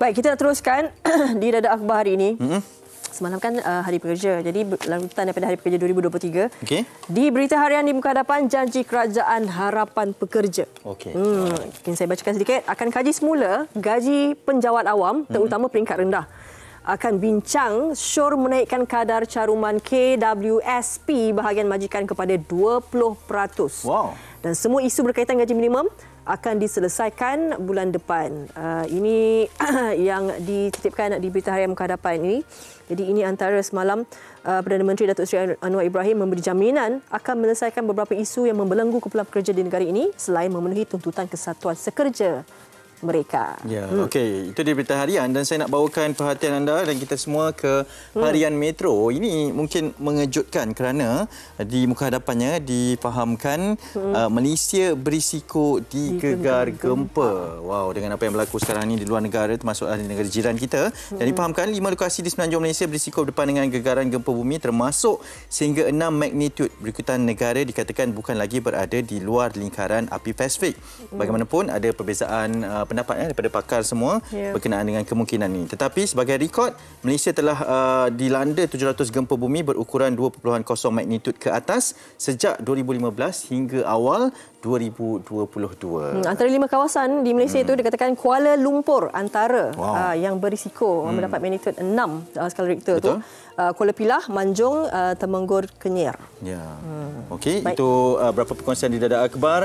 Baik, kita teruskan di dada akhbar hari ini. Mm -hmm. Semalam kan uh, hari pekerja. Jadi larutan daripada hari pekerja 2023. Okay. Di berita harian di muka hadapan janji kerajaan harapan pekerja. Okey. Hmm, mungkin saya bacakan sedikit. Akan kaji semula gaji penjawat awam mm-hmm. terutama mm -hmm. peringkat rendah. Akan bincang syur menaikkan kadar caruman KWSP bahagian majikan kepada 20%. Wow dan semua isu berkaitan gaji minimum akan diselesaikan bulan depan. Uh, ini yang dititipkan di Berita Harian Muka Hadapan ini. Jadi ini antara semalam uh, Perdana Menteri Datuk Seri Anwar Ibrahim memberi jaminan akan menyelesaikan beberapa isu yang membelenggu kumpulan pekerja di negara ini selain memenuhi tuntutan kesatuan sekerja mereka. Ya, hmm. okey. Itu di berita harian dan saya nak bawakan perhatian anda dan kita semua ke hmm. harian Metro. Ini mungkin mengejutkan kerana di muka hadapannya difahamkan hmm. uh, Malaysia berisiko digegar di gempa. gempa. Wow, dengan apa yang berlaku sekarang ini di luar negara termasuk di negara jiran kita. Hmm. Dan difahamkan lima lokasi di semenanjung Malaysia berisiko berdepan dengan gegaran gempa bumi termasuk sehingga enam magnitude berikutan negara dikatakan bukan lagi berada di luar lingkaran api Pasifik. Hmm. Bagaimanapun ada perbezaan uh, pendapat ya, daripada pakar semua yeah. berkenaan dengan kemungkinan ini. Tetapi sebagai rekod, Malaysia telah uh, dilanda 700 gempa bumi berukuran 2.0 magnitud ke atas sejak 2015 hingga awal 2022. Hmm, antara lima kawasan di Malaysia hmm. itu dikatakan Kuala Lumpur antara wow. uh, yang berisiko hmm. mendapat magnitud 6 uh, skala Richter itu. Uh, Kuala Pilah, Manjung, uh, Temenggor, Kenyir. Ya. Hmm. Okey, itu uh, berapa perkongsian di Dada Akbar.